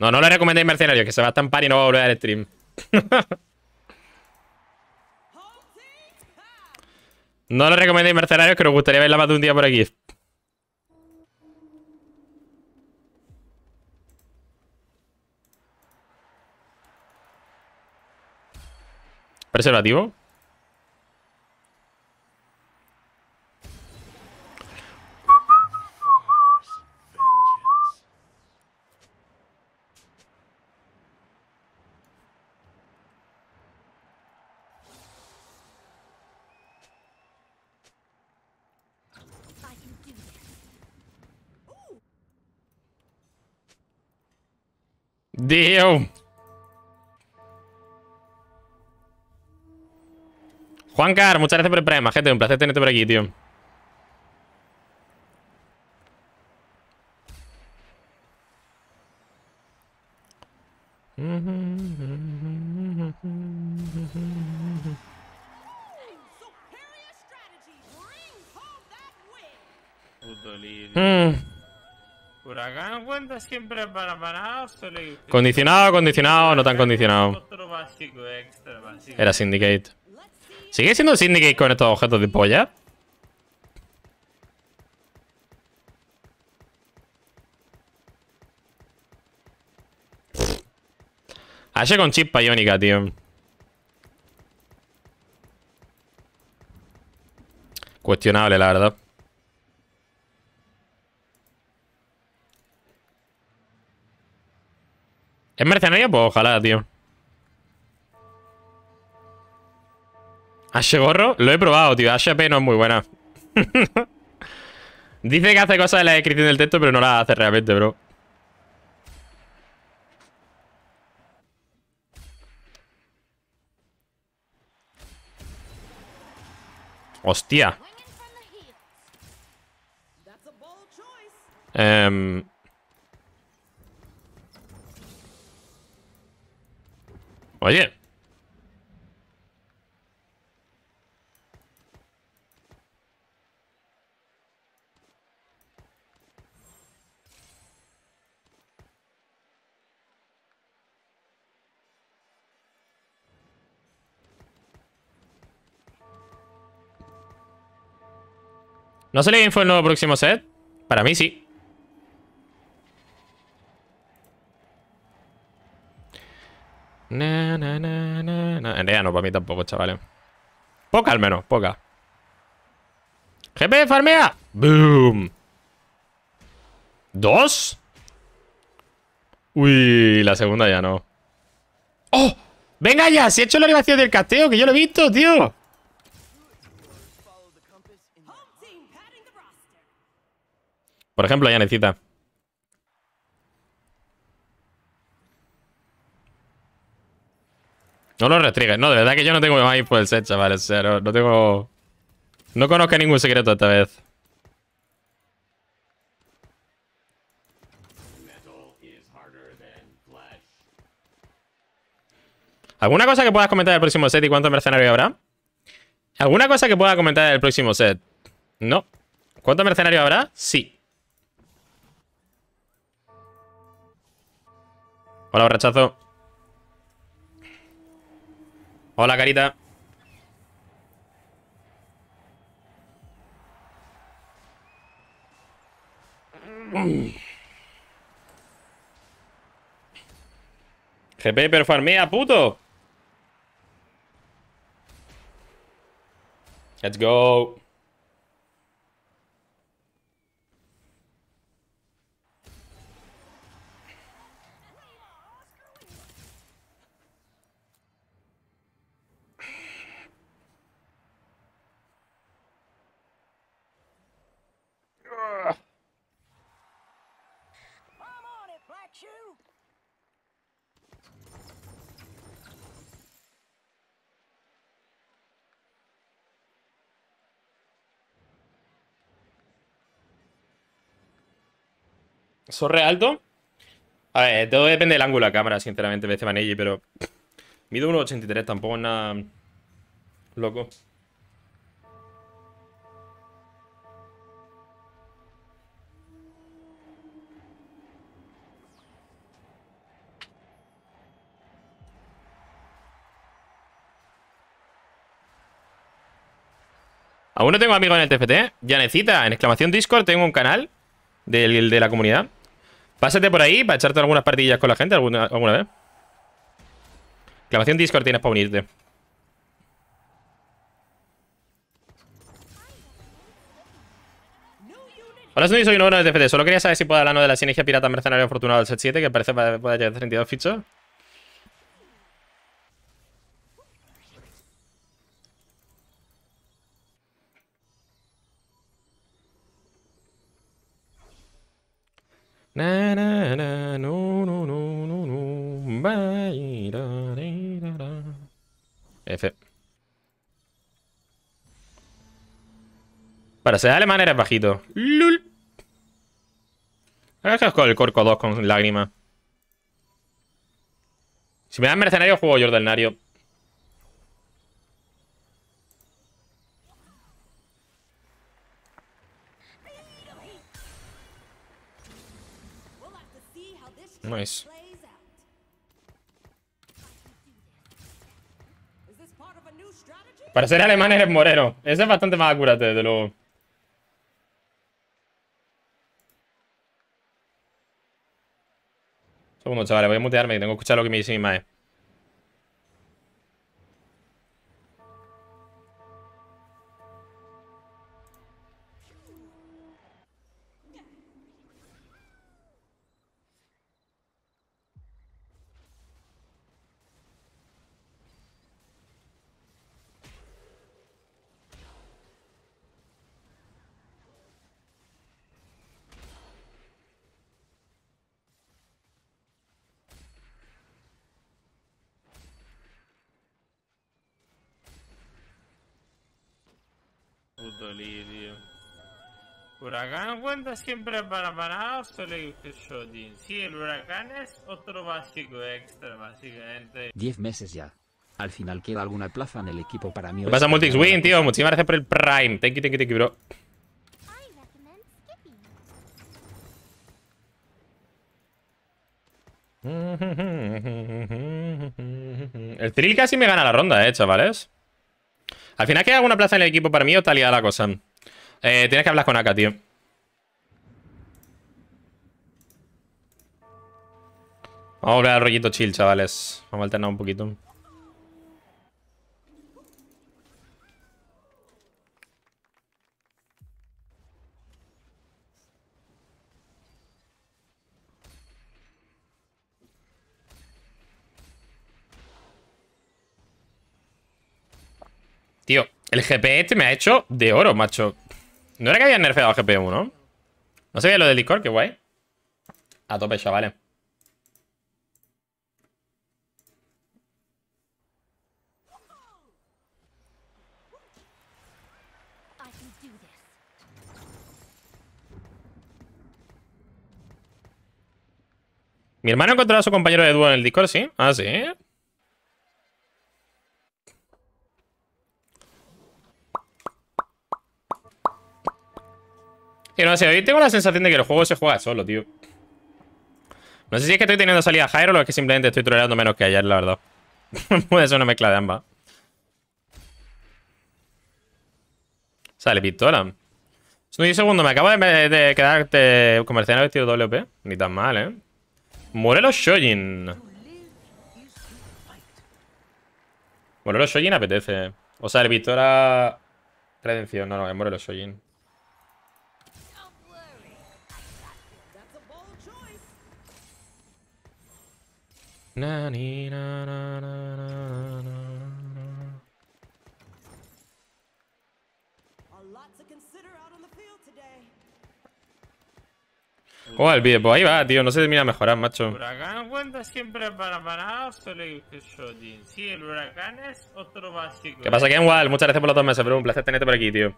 No, no le recomendéis mercenarios, que se va a estampar y no va a volver al stream. no le recomendéis mercenarios, que nos gustaría verla más de un día por aquí. ¿Preservativo? Dios. Juan muchas gracias por el premio, gente. Un placer tenerte por aquí, tío. Mm. Condicionado, condicionado, no tan condicionado. Era Syndicate. ¿Sigue siendo Syndicate con estos objetos de polla? H ah, con chip iónica, tío. Cuestionable, la verdad. ¿Es mercenario? Pues ojalá, tío. ¿H Gorro, lo he probado, tío. HP no es muy buena. Dice que hace cosas de la descripción del texto, pero no la hace realmente, bro. Hostia. Eh... Oye. ¿No sale info el nuevo próximo set? Para mí sí. vale. Poca al menos, poca. ¡GP, farmea! ¡Boom! ¿Dos? Uy, la segunda ya no. ¡Oh! ¡Venga ya! Si he hecho la animación del casteo, que yo lo he visto, tío. Por ejemplo, ya necesita. No lo restrigues. No, de verdad que yo no tengo más info del set, chavales. O no, tengo... No conozco ningún secreto esta vez. ¿Alguna cosa que puedas comentar del próximo set y cuántos mercenarios habrá? ¿Alguna cosa que pueda comentar del próximo set? No. ¿Cuántos mercenarios habrá? Sí. Hola, borrachazo. Hola, carita. GP, pero farmea, puto. Let's go. get you! alto? A ver, eh, todo depende del ángulo de la cámara, sinceramente, de este pero... Mido 1,83, tampoco es nada... Loco. Aún no tengo amigos en el TFT. ¿eh? necesita en exclamación Discord tengo un canal del, de la comunidad. Pásate por ahí para echarte algunas partidillas con la gente alguna, vez. Exclamación Discord tienes para unirte. Hola, soy soy nuevo en el TFT. Solo quería saber si puedo hablar de la sinergia pirata mercenario afortunado del set 7, que parece que puede llegar 32 fichos. da, de, F. Para ser alemán eres bajito. LUL. Hagas con el Corco 2 con lágrimas. Si me dan mercenario, juego Jordanario. Para ser alemán eres moreno. Ese es bastante más acúrate, desde luego. segundo, chavales. Voy a mutearme tengo que escuchar lo que me dice mi mae. puto Huracán cuenta siempre para parar, solo shooting. Sí, el huracán es otro básico extra, básicamente. 10 meses ya. Al final queda alguna plaza en el equipo para mí. ¿Qué pasa, Multix Win, tío? Muchísimas gracias por el Prime. Thank you, thank you, thank you, bro. El Thrill casi me gana la ronda, eh, chavales. Al final hay alguna plaza en el equipo para mí o está liada la cosa. Eh, tienes que hablar con Aka, tío. Vamos a volver al rollito chill, chavales. Vamos a alternar un poquito. El GP este me ha hecho de oro, macho. No era que habían nerfeado al gp ¿no? No sabía lo del Discord, qué guay. A tope, chavales. Mi hermano encontró a su compañero de dúo en el Discord, ¿sí? Ah, ¿sí? no sé, hoy tengo la sensación de que el juego se juega solo, tío. No sé si es que estoy teniendo salida Jairo o es que simplemente estoy troleando menos que ayer, la verdad. Puede ser una mezcla de ambas. Sale pistola. Un segundo, me acabo de, de quedarte comercial vestido WP. Ni tan mal, ¿eh? Morelos Shojin. Morelos Shojin apetece. O sea, el pistola Redención, no, no, es Morelos Shojin. Na, ni, na, na, Oh, el Pues ahí va, tío, no se termina mira mejorar, macho. El huracán cuenta siempre para parados solo shooting. Sí, el huracán es otro básico. ¿Qué pasa, Ken eh. Wall? Muchas gracias por los dos meses, pero un placer tenerte por aquí, tío.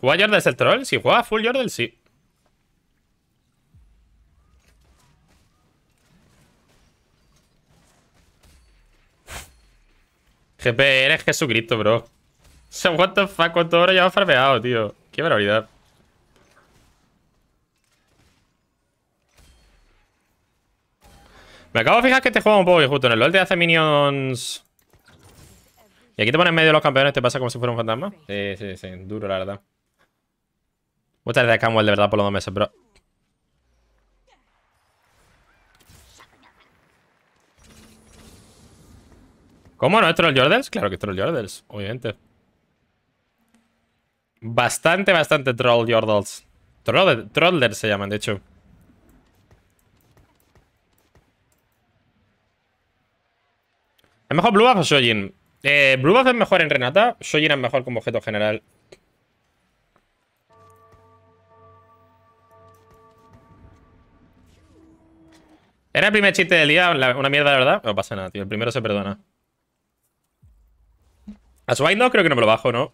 ¿Juega es el troll? Si juega full Jordel, sí. GP, eres Jesucristo, bro. O sea, what the fuck, cuánto oro llevas farmeado, tío. Qué barbaridad. Me acabo de fijar que te este juego un poco justo En el LoL te hace minions... Y aquí te pones en medio de los campeones, te pasa como si fuera un fantasma. Sí, sí, sí. Duro, la verdad. Muchas gracias, el de verdad, por los dos meses, bro. ¿Cómo no es Troll Jordels? Claro que es Troll Jordels, obviamente. Bastante, bastante Troll Jordels. trollers se llaman, de hecho. ¿Es mejor Blue Buff o Shojin? Eh, Blue es mejor en Renata, Shojin es mejor como objeto general. Era el primer chiste del día, una mierda, ¿verdad? No pasa nada, tío. El primero se perdona. A Swine no creo que no me lo bajo, ¿no?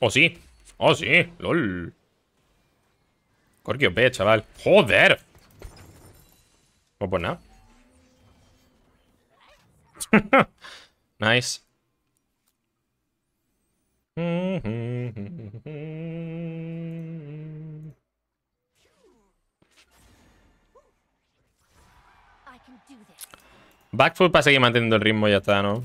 Oh, sí. Oh, sí. LOL. Corky OP, chaval. ¡Joder! No, pues nada. nice. Backfoot para seguir manteniendo el ritmo, ya está, ¿no?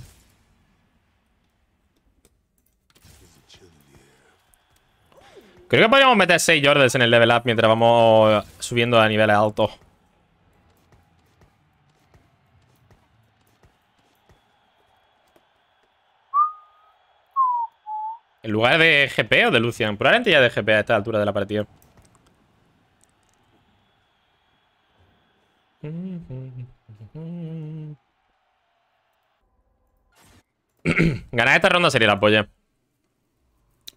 Creo que podríamos meter 6 Jordans en el level up mientras vamos subiendo a niveles altos. ¿En lugar de GP o de Lucian? Probablemente ya de GP a esta altura de la partida. Ganar esta ronda sería la polla.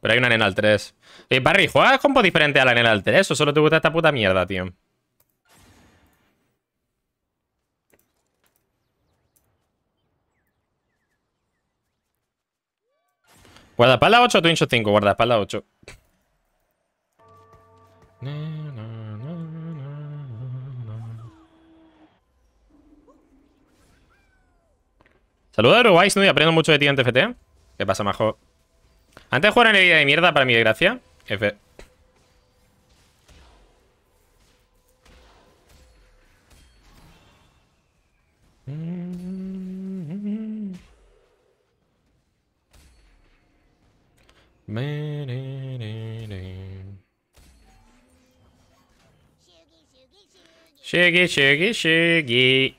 Pero hay una al 3. Barry, ¿juegas compo diferente a la al 3 o solo te gusta esta puta mierda, tío? Guardaespalda 8, hincho 5, Guardaespalda 8. Saludos a Uruguay, Y Aprendo mucho de ti en TFT. ¿Qué pasa, majo? Antes de jugar en el día de mierda, para mi desgracia. F. Shiggy, shiggy, shiggy.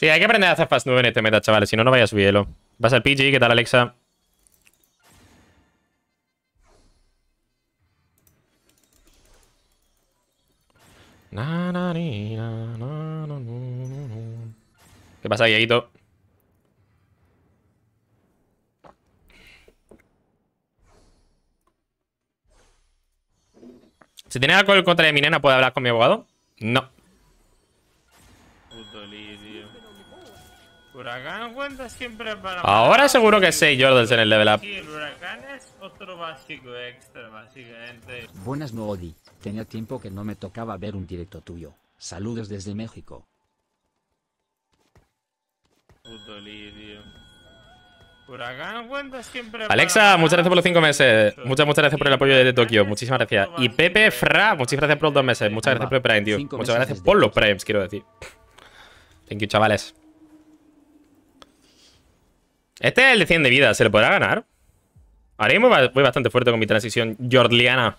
Sí, hay que aprender a hacer fast 9 en este meta, chavales. Si no, no vaya a subirlo. Vas al PG, ¿qué tal, Alexa? ¿Qué pasa, viejito? Si tienes algo en contra de mi nena, ¿puedo hablar con mi abogado? No. Huracán cuenta siempre para... Ahora seguro que sí, Jordans en el level up. Sí, es otro básico extra, básicamente. Buenas, Moody. Tenía tiempo que no me tocaba ver un directo tuyo. Saludos desde México. Puto lirio. Huracán cuenta siempre Alexa, muchas gracias por los 5 meses. Muchas, muchas gracias por el apoyo de Tokio. Muchísimas gracias. Y Pepe Fra, muchas gracias por los 2 meses. Muchas gracias por el Prime, tío. Muchas gracias por los Primes, quiero decir. Thank you, chavales. Este es el de 100 de vida. ¿Se le podrá ganar? Ahora mismo voy bastante fuerte con mi transición jordliana.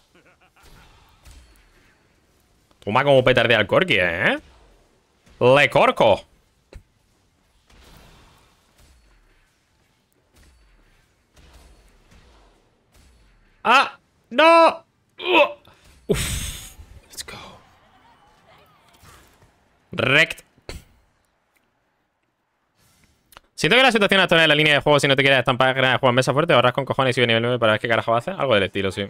Toma como petarde al Corki, ¿eh? Le corco. ¡Ah! ¡No! Uh. ¡Uf! Let's go. Rect Siento que la situación actual en la línea de juego, si no te quieres estampar gran en mesa fuerte, ahorras con cojones y sube nivel 9 para ver qué carajo hace. Algo del estilo, sí.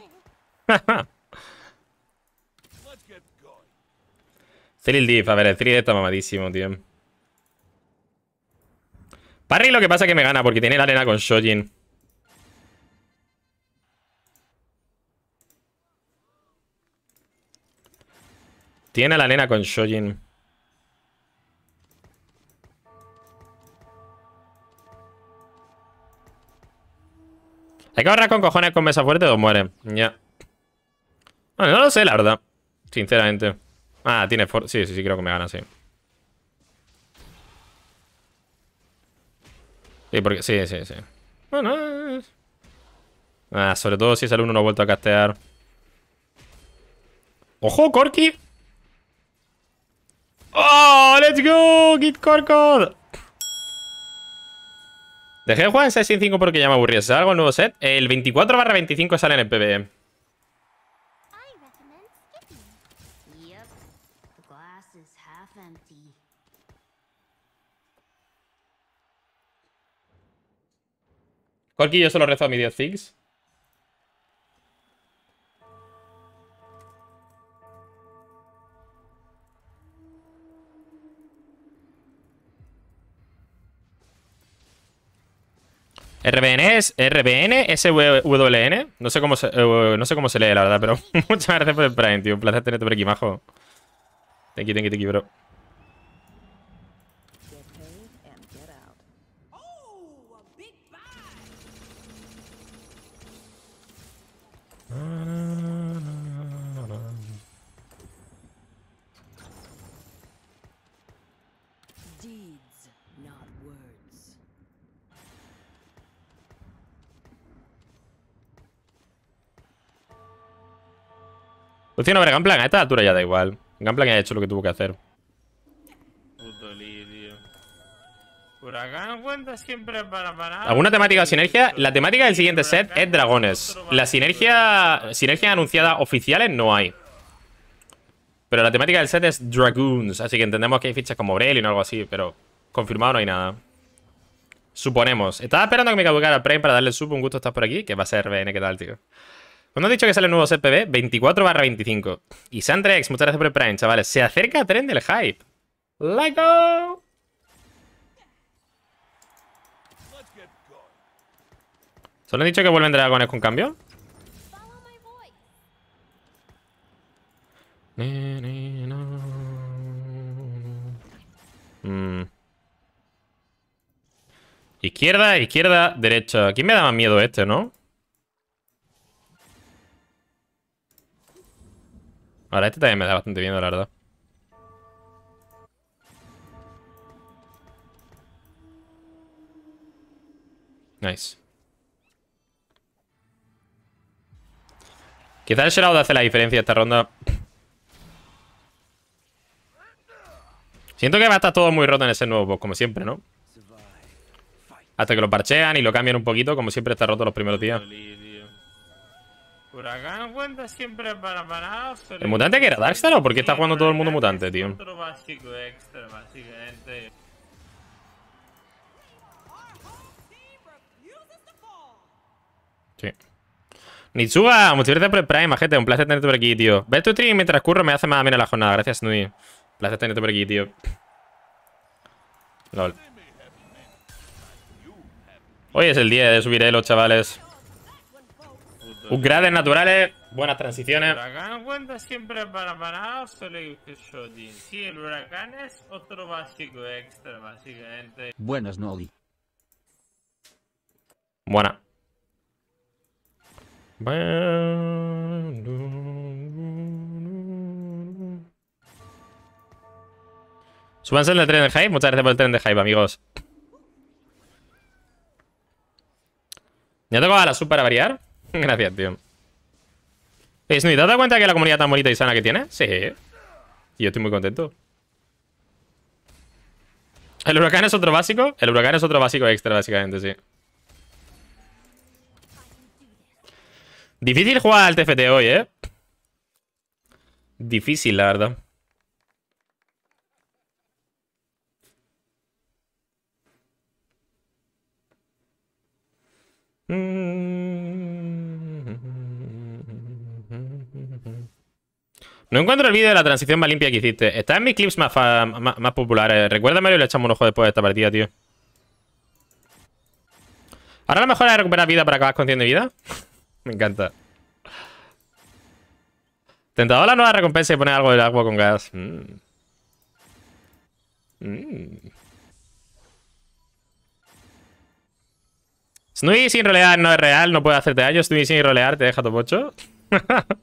Thrill deep, a ver, el Cyril está mamadísimo, tío. Parry lo que pasa es que me gana porque tiene la arena con Shojin. Tiene la arena con Shojin. Hay que ahorrar con cojones con mesa fuerte o muere. Ya. Bueno, no lo sé, la verdad. Sinceramente. Ah, tiene for Sí, sí, sí, creo que me gana, sí. Sí, porque... Sí, sí, sí. Bueno... Ah, sobre todo si ese alumno no ha vuelto a castear. ¡Ojo, Corky! ¡Oh! ¡Let's go! Kit Corko. Dejé de jugar en 6-5 porque ya me aburría. ¿Se algo el nuevo set? El 24 barra 25 sale en el PBE. Corky yo solo rezo a mi Dios RBN es RBN, SWN. No sé cómo se, eh, no sé cómo se lee, la verdad, pero muchas gracias por el Prime, tío. Un placer tenerte por aquí, majo. Thank you, thank you, thank you, bro. no, ver, Gamplan, a esta altura ya da igual. Gamplan ya ha hecho lo que tuvo que hacer. Puto siempre para parar. ¿Alguna temática o sinergia? La temática del siguiente set es dragones. La sinergia. Sinergia anunciada oficiales no hay. Pero la temática del set es Dragoons, así que entendemos que hay fichas como Brelin o algo así, pero confirmado no hay nada. Suponemos. Estaba esperando que me caducara el Prime para darle el sub. Un gusto estar por aquí, que va a ser BN, ¿qué tal, tío? ¿Cuándo has dicho que sale el nuevo CPB? 24 barra 25. Y Sandrex, muchas gracias por el Prime, chavales. Se acerca a tren del hype. ¡Let's go! ¿Solo han dicho que vuelven dragones con cambio? Mm. Izquierda, izquierda, derecha. Aquí me da más miedo este, ¿no? Ahora este también me da bastante bien, la verdad. Nice. Quizás el de hace la diferencia esta ronda. Siento que va a estar todo muy roto en ese nuevo boss, como siempre, ¿no? Hasta que lo parchean y lo cambian un poquito, como siempre está roto los primeros días. Huracán cuenta siempre para ¿El mutante que era Darkstar o por qué está jugando todo el mundo mutante, tío? Sí. Nitsuga, muchas gracias por el Prime, gente. Un placer tenerte por aquí, tío. Ve tu stream mientras curro, me hace más bien la jornada. Gracias, Nui. Un placer tenerte por aquí, tío. LOL. Hoy es el día de subir elo, chavales. Upgrades naturales, buenas transiciones. El huracán cuenta siempre para parados, solo shooting. Sí, el huracán es otro básico extra, básicamente. Buenas, Noli. Buena. Súbanse en el tren de Hype. Muchas gracias por el tren de Hype, amigos. Ya tengo a la super para variar. Gracias, tío. Eh, ¿te has dado cuenta que la comunidad tan bonita y sana que tiene? Sí. Y yo estoy muy contento. ¿El huracán es otro básico? El huracán es otro básico extra, básicamente, sí. Difícil jugar al TFT hoy, ¿eh? Difícil, la verdad. Mmm No encuentro el vídeo de la transición más limpia que hiciste. Está en mis clips más, más, populares. Recuérdamelo y le echamos un ojo después de esta partida, tío. Ahora a lo mejor es recuperar vida para acabar con de vida. Me encanta. Tentado la nueva recompensa y poner algo del agua con gas. Mm. mm. sin rolear no es real, no puede hacerte daño. y sin rolear te deja pocho.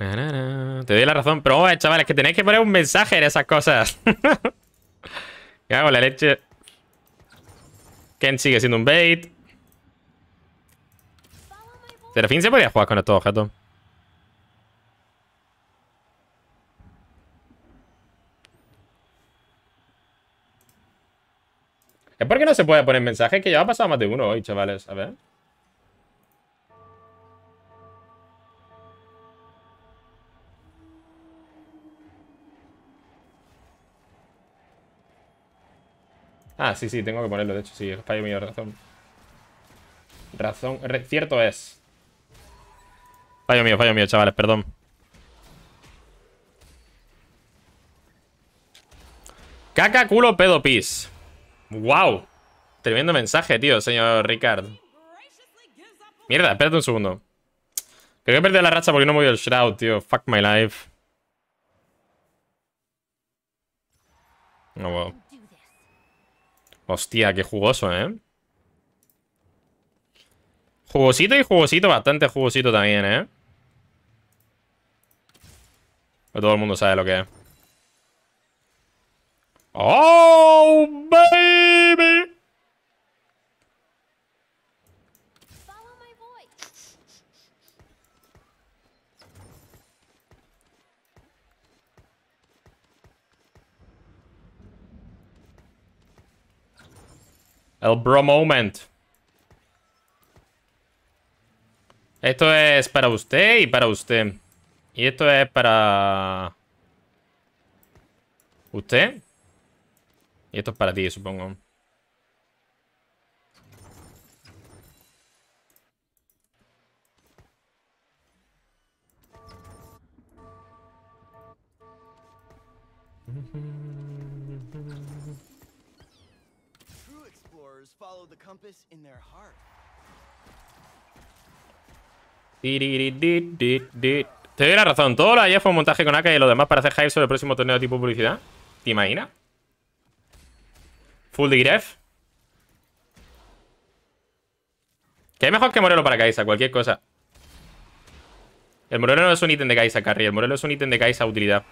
Te doy la razón, pero chavales, que tenéis que poner un mensaje en esas cosas. ¿Qué hago la leche? Ken sigue siendo un bait. fin se podía jugar con estos objetos. Es porque no se puede poner mensaje que ya ha pasado más de uno hoy, chavales. A ver. Ah, sí, sí, tengo que ponerlo, de hecho, sí, fallo mío, razón. Razón, cierto es. Fallo mío, fallo mío, chavales, perdón. Caca, culo, pedo, pis. ¡Wow! Tremendo mensaje, tío, señor Ricard. Mierda, espérate un segundo. Creo que he perdido la racha porque no movió el Shroud, tío. Fuck my life. No, oh, wow. Hostia, qué jugoso, ¿eh? Jugosito y jugosito, bastante jugosito también, ¿eh? todo el mundo sabe lo que es. ¡Oh, baby! El bro moment. Esto es para usted y para usted. Y esto es para... ¿Usted? Y esto es para ti, supongo. Te doy la razón. Todo lo de fue un montaje con AK y lo demás para hacer hype sobre el próximo torneo tipo publicidad. ¿Te imaginas? Full de Gref. ¿Qué hay mejor que Morelo para Kaisa, cualquier cosa. El Morelo no es un ítem de Kaisa, Carry. El Morelo es un ítem de Kaisa utilidad.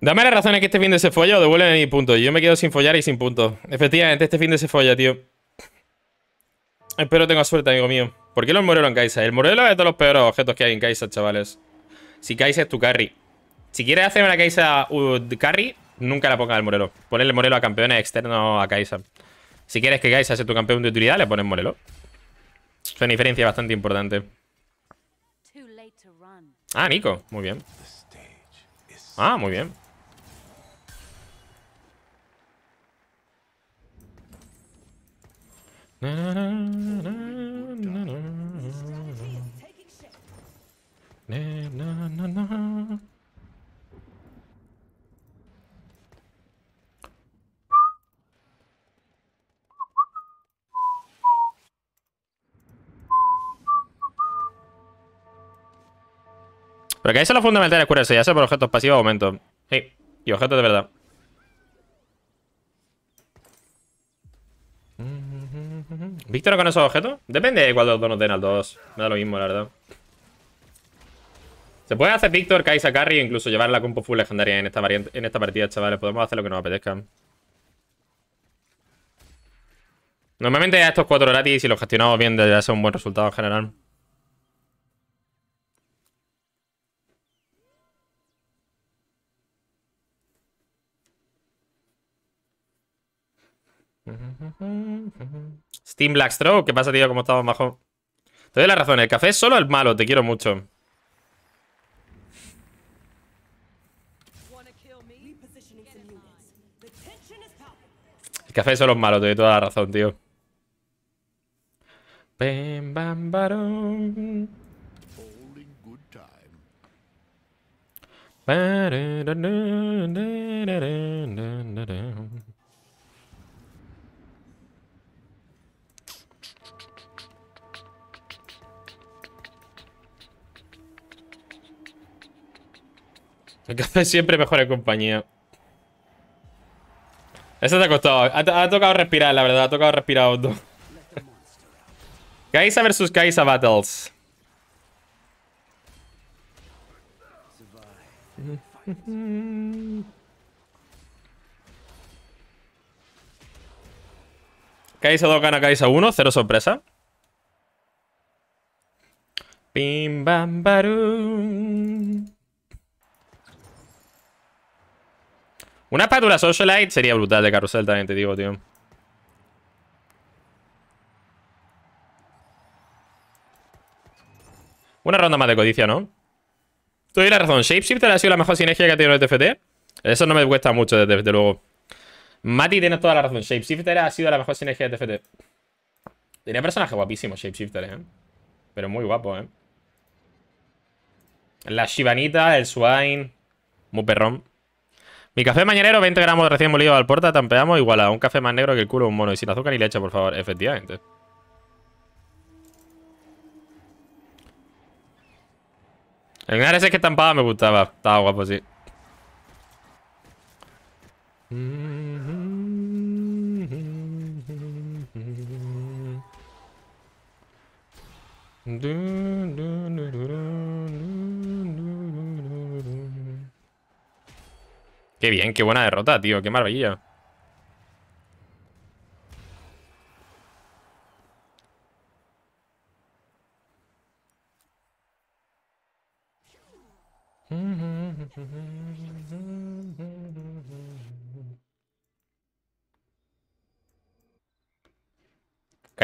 Dame las razones que este fin de se folla o devuelve mi punto. Yo me quedo sin follar y sin puntos. Efectivamente, este fin de se folla, tío. Espero tenga suerte, amigo mío. ¿Por qué los Morelos en Kaisa? El Morelo es de los peores objetos que hay en Kaisa, chavales. Si Kaisa es tu carry. Si quieres hacer una Kaisa carry, nunca la pongas al Morelo. Ponle el Morelo a campeones externos a Kaisa. Si quieres que Kaisa sea tu campeón de utilidad, le pones Morelo. Es una diferencia bastante importante. Ah, Nico. Muy bien. Ah, muy bien. Pero que ahí se lo fundamental es curarse ya sea por objetos pasivos o aumentos. Sí, y objetos de verdad. ¿Víctor con esos objetos? Depende de cuál de los dos nos den al 2. Me da lo mismo, la verdad. Se puede hacer Víctor, Kaisa, Carry e incluso llevar la compo full legendaria en esta, en esta partida, chavales. Podemos hacer lo que nos apetezca. Normalmente estos cuatro gratis, si los gestionamos bien, debería ser un buen resultado en general. Steam Blackstroke, ¿qué pasa, tío? ¿Cómo estamos, majo? Te doy la razón, el café es solo el malo, te quiero mucho. El café es solo el malo, te doy toda la razón, tío. El café siempre mejor en compañía. Eso te ha costado. Ha, tocado respirar, la verdad. Ha tocado respirar hondo. Kaisa versus Kaisa Battles. Kaisa 2 gana Kaisa 1, cero sorpresa. Pim, bam barum. Una espátula socialite sería brutal de carrusel, también te digo, tío. Una ronda más de codicia, ¿no? Tuve la razón. Shapeshifter ha sido la mejor sinergia que ha tenido el TFT. Eso no me cuesta mucho, desde, luego. Mati, tienes toda la razón. Shapeshifter ha sido la mejor sinergia de TFT. Tenía personaje guapísimo, Shapeshifter, ¿eh? Pero muy guapo, ¿eh? La Shivanita, el Swine. Muy perrón. Mi café mañanero, 20 gramos de recién molido al porta, tampeamos igual a un café más negro que el culo de un mono. Y sin azúcar ni leche, por favor, efectivamente. El ganar ese que estampada me gustaba. Estaba guapo, sí. Mm-hmm. Qué bien, qué buena derrota, tío. Qué maravilla.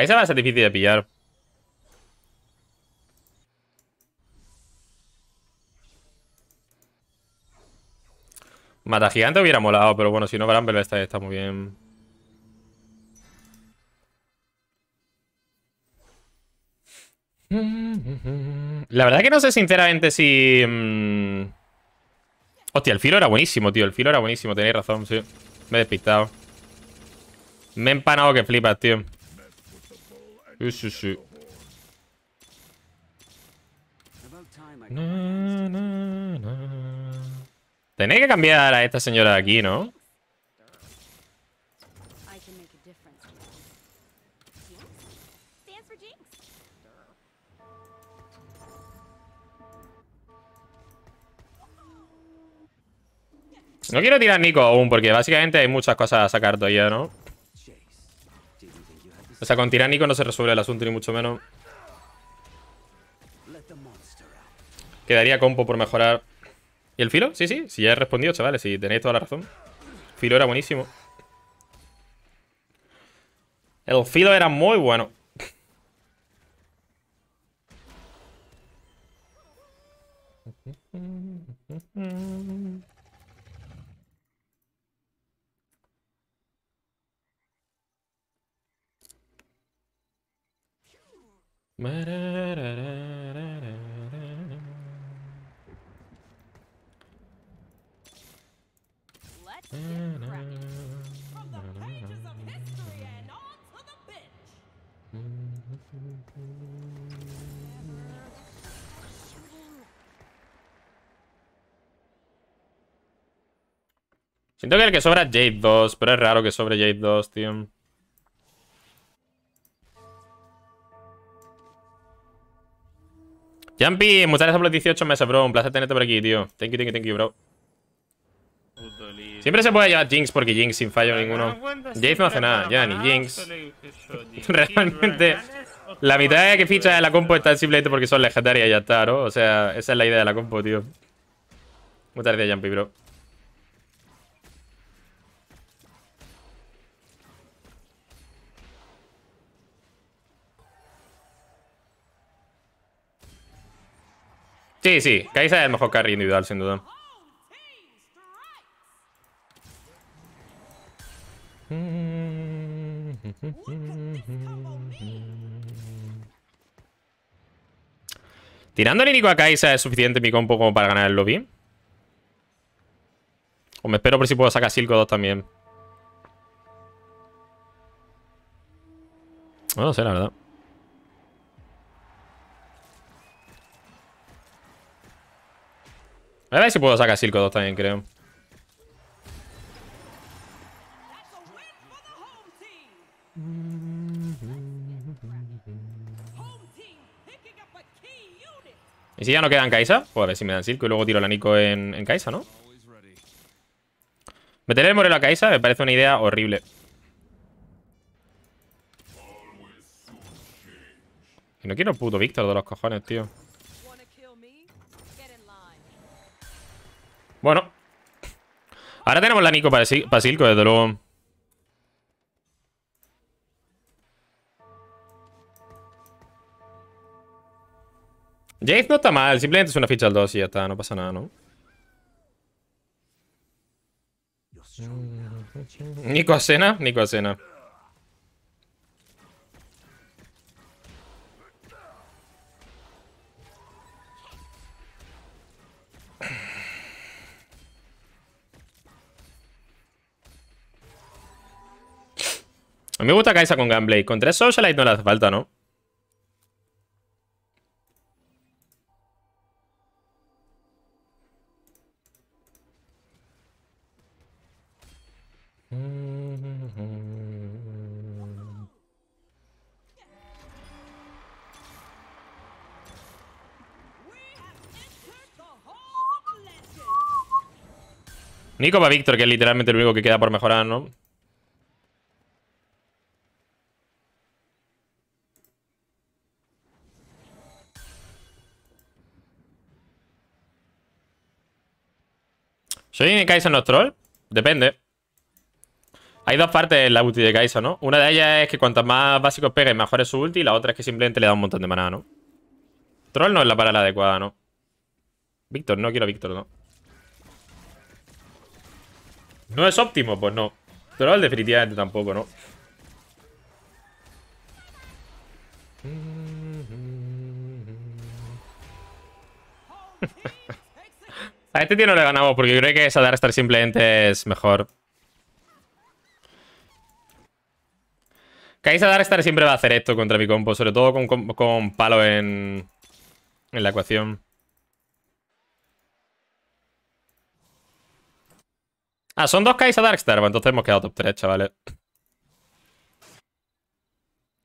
se va a ser difícil de pillar. Mata gigante hubiera molado, pero bueno, si no, Bramble está, está muy bien. La verdad que no sé sinceramente si... Mm, hostia, el filo era buenísimo, tío. El filo era buenísimo, tenéis razón, sí. Me he despistado. Me he empanado que flipas, tío. Sí, sí, sí. No. Tenéis que cambiar a esta señora de aquí, ¿no? No quiero tirar Nico aún, porque básicamente hay muchas cosas a sacar todavía, ¿no? O sea, con tirar Nico no se resuelve el asunto, ni mucho menos. Quedaría compo por mejorar. ¿Y el filo? Sí, sí, sí, ya he respondido, chavales, si tenéis toda la razón. El filo era buenísimo. El filo era muy bueno. Creo que el que sobra Jade 2, pero es raro que sobre Jade 2, tío. Jumpy, muchas gracias por los 18 meses, bro. Un placer tenerte por aquí, tío. Thank you, thank you, thank you, bro. Siempre se puede llevar Jinx porque Jinx sin fallo ninguno. Jade no hace nada, ya, ni Jinx. Realmente, la mitad de que ficha de la compo está simplemente porque son legendarias y ya está, ¿no? O sea, esa es la idea de la compo, tío. Muchas gracias, Jumpy, bro. Sí, sí, Kai'Sa es el mejor carry individual, sin duda. ¿Tirando el a Kai'Sa es suficiente mi compo como para ganar el lobby? O me espero por si puedo sacar Silco 2 también. No lo sé, la verdad. a ver si puedo sacar Silco 2 también, creo. ¿Y si ya no quedan Kaisa? Pues a ver si me dan Silco y luego tiro la Nico en, en Kaisa, ¿no? Meterle el Morelo a Kaisa me parece una idea horrible. Y no quiero puto Víctor de los cojones, tío. Bueno. Ahora tenemos la Nico para, Silco, desde luego. Jace no está mal, simplemente es una ficha al 2 y ya está, no pasa nada, ¿no? Nico a Nico a A mí me gusta Kaisa con Gunblade. Con tres Socialite no le hace falta, ¿no? Nico a Víctor, que es literalmente lo único que queda por mejorar, ¿no? ¿Tiene de Kaizo no los Depende. Hay dos partes en la ulti de Kai'Sa, ¿no? Una de ellas es que cuantas más básicos pegue, mejor es su ulti. Y la otra es que simplemente le da un montón de maná, ¿no? Troll no es la palabra adecuada, ¿no? Víctor, no quiero Víctor, ¿no? ¿No es óptimo? Pues no. Troll definitivamente tampoco, ¿no? A este tío no le ganamos porque creo que esa Darkstar simplemente es mejor. Kaisa Darkstar siempre va a hacer esto contra mi compo, sobre todo con, palo en, en la ecuación. Ah, son dos Kaisa Darkstar. Bueno, pues entonces hemos quedado top 3, chavales.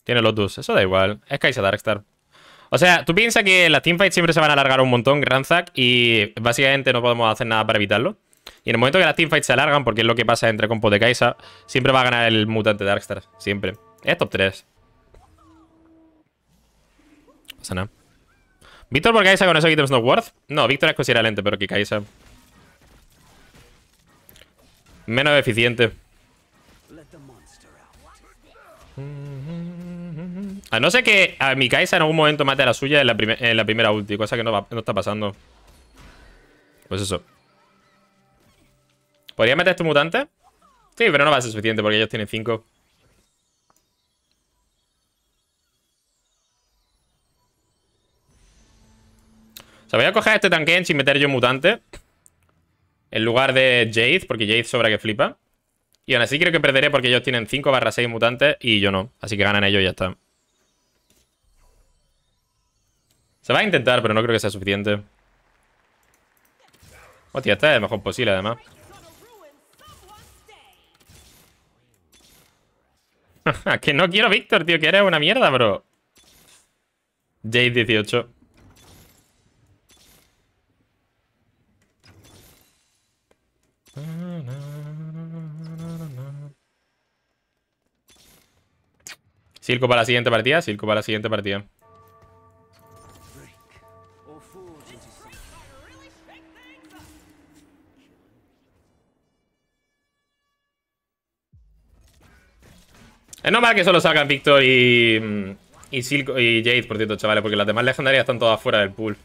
Tiene los dos, eso da igual. Es Kaisa Darkstar. O sea, tú piensas que las teamfights siempre se van a alargar un montón, Zack, y básicamente no podemos hacer nada para evitarlo. Y en el momento que las teamfights se alargan, porque es lo que pasa entre compo de Kaisa, siempre va a ganar el mutante Darkstar. Siempre. Es top 3. pasa nada. ¿Víctor por Kaisa con esos ítems no worth? No, Víctor es considerable lento, pero que Kaisa. Menos eficiente. A no ser que a Kai'Sa en algún momento mate a la suya en la, primera ulti, cosa que no, está pasando. Pues eso. ¿Podría meter este mutante? Sí, pero no va a ser suficiente porque ellos tienen 5. O sea, voy a coger este tanque sin meter yo mutante. En lugar de Jade, porque Jade sobra que flipa. Y aún así creo que perderé porque ellos tienen 5 barra 6 mutantes y yo no. Así que ganan ellos y ya está. Se va a intentar, pero no creo que sea suficiente. Hostia, está es el mejor posible, además. que no quiero Víctor, tío, que eres una mierda, bro. Jade 18. Silco para la siguiente partida, Silco para la siguiente partida. Es eh, normal que solo salgan Víctor y... Mm, y y Jade, por cierto, chavales, porque las demás legendarias están todas fuera del pool.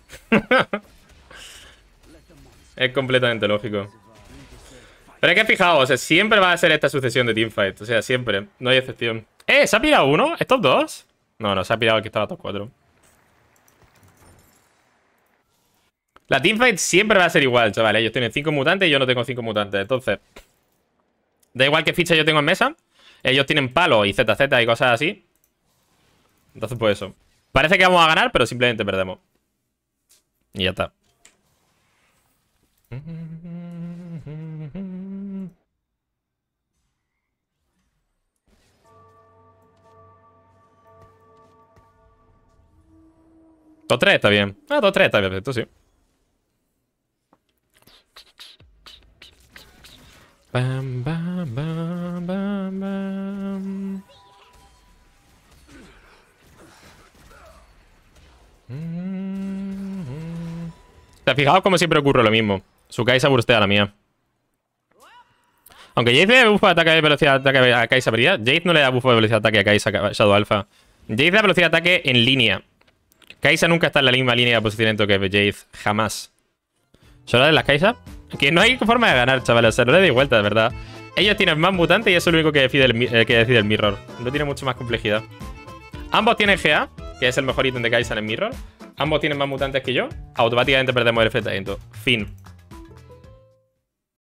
es completamente lógico. Pero es que fijaos, siempre va a ser esta sucesión de teamfight. O sea, siempre. No hay excepción. ¡Eh! ¿Se ha pirado uno? ¿Estos dos? No, no, se ha pirado el que estaba top 4. La teamfight siempre va a ser igual, chavales. Ellos tienen cinco mutantes y yo no tengo cinco mutantes. Entonces, da igual qué ficha yo tengo en mesa. Ellos tienen palo y ZZ y cosas así. Entonces, pues eso. Parece que vamos a ganar, pero simplemente perdemos. Y ya está. Top 3 está bien. Ah, dos 3 está bien, esto sí. Bam, bam, bam, bam, bam. Mm-hmm. fijado como siempre ocurre lo mismo? Su Kaisa burstea la mía. Aunque Jade le da buffo de ataque de velocidad de ataque a Kaisa velocidad. Jade no le da buffo de velocidad de ataque a Kaisa Shadow Alpha. Jade da velocidad de ataque en línea. Kaisa nunca está en la misma línea de posicionamiento que Jade. Jamás. ¿Solo de las Kaisa? Que no hay forma de ganar, chavales. O sea, no le doy vuelta, de verdad. Ellos tienen más mutantes y eso es lo único que decide el, eh, que decide el Mirror. No tiene mucho más complejidad. Ambos tienen GA, que es el mejor ítem de Kai'Sa en Mirror. Ambos tienen más mutantes que yo. Automáticamente perdemos el enfrentamiento. Fin.